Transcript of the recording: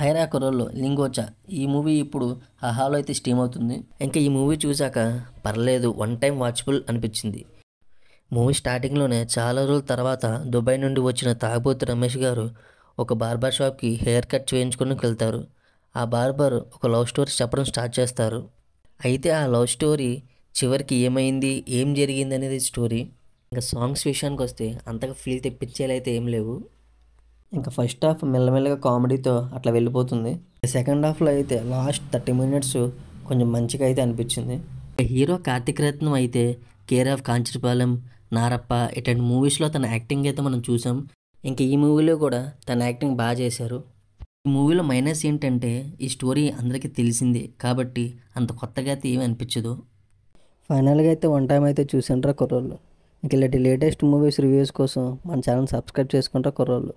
హైరా కురల్లో లింగోచా ఈ మూవీ ఇప్పుడు హాహాలో అయితే స్టీమ్ అవుతుంది ఇంకా ఈ మూవీ చూశాక పర్లేదు వన్ టైం వాచ్బుల్ అనిపించింది మూవీ స్టార్టింగ్లోనే చాలా రోజుల తర్వాత దుబాయ్ నుండి వచ్చిన తాగబోతు రమేష్ గారు ఒక బార్బర్ షాప్కి హెయిర్ కట్ చేయించుకోవడానికి వెళ్తారు ఆ బార్బర్ ఒక లవ్ స్టోరీ చెప్పడం స్టార్ట్ చేస్తారు అయితే ఆ లవ్ స్టోరీ చివరికి ఏమైంది ఏం జరిగింది అనేది స్టోరీ ఇంకా సాంగ్స్ విషయానికి వస్తే అంతగా ఫీల్ తెప్పించేలా అయితే ఏం లేవు ఇంకా ఫస్ట్ హాఫ్ మెల్లమెల్లగా కామెడీతో అట్లా వెళ్ళిపోతుంది సెకండ్ హాఫ్లో అయితే లాస్ట్ థర్టీ మినిట్స్ కొంచెం మంచిగా అయితే అనిపించింది హీరో కార్తిక్ రత్నం అయితే కేర్ ఆఫ్ కాంచిపాలెం నారప్ప ఇట్లాంటి మూవీస్లో తన యాక్టింగ్ అయితే మనం చూసాం ఇంకా ఈ మూవీలో కూడా తన యాక్టింగ్ బాగా చేశారు ఈ మూవీలో మైనస్ ఏంటంటే ఈ స్టోరీ అందరికీ తెలిసింది కాబట్టి అంత కొత్తగా అయితే ఏమి అనిపించదు ఫైనల్గా అయితే వన్ టైం అయితే చూసాంట్రా కుర్రోళ్ళు ఇంకా ఇలాంటి లేటెస్ట్ మూవీస్ రివ్యూస్ కోసం మన ఛానల్ సబ్స్క్రైబ్ చేసుకుంటారా కుర్రోళ్ళు